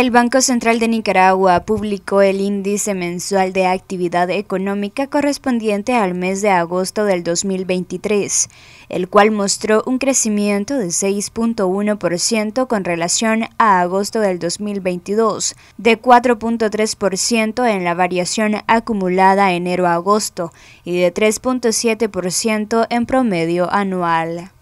El Banco Central de Nicaragua publicó el índice mensual de actividad económica correspondiente al mes de agosto del 2023, el cual mostró un crecimiento de 6.1% con relación a agosto del 2022, de 4.3% en la variación acumulada enero-agosto y de 3.7% en promedio anual.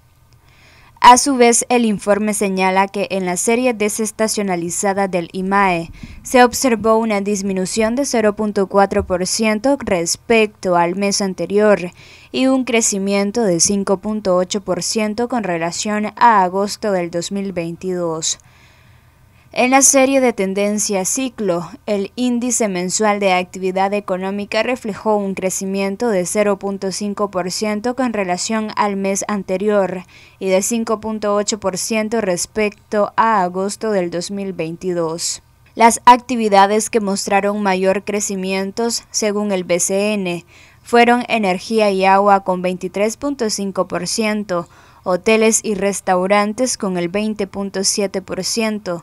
A su vez, el informe señala que en la serie desestacionalizada del IMAE se observó una disminución de 0.4% respecto al mes anterior y un crecimiento de 5.8% con relación a agosto del 2022. En la serie de tendencia ciclo, el índice mensual de actividad económica reflejó un crecimiento de 0.5% con relación al mes anterior y de 5.8% respecto a agosto del 2022. Las actividades que mostraron mayor crecimiento, según el BCN, fueron energía y agua con 23.5%, hoteles y restaurantes con el 20.7%,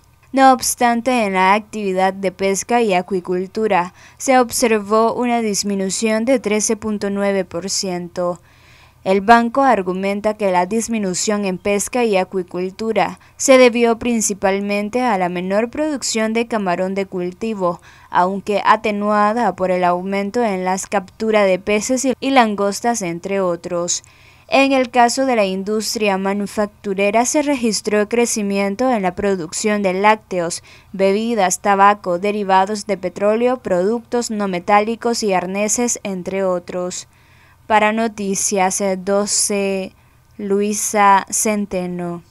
No obstante, en la actividad de pesca y acuicultura se observó una disminución de 13.9%. El banco argumenta que la disminución en pesca y acuicultura se debió principalmente a la menor producción de camarón de cultivo, aunque atenuada por el aumento en las capturas de peces y langostas, entre otros. En el caso de la industria manufacturera se registró crecimiento en la producción de lácteos, bebidas, tabaco, derivados de petróleo, productos no metálicos y arneses, entre otros. Para Noticias 12, Luisa Centeno.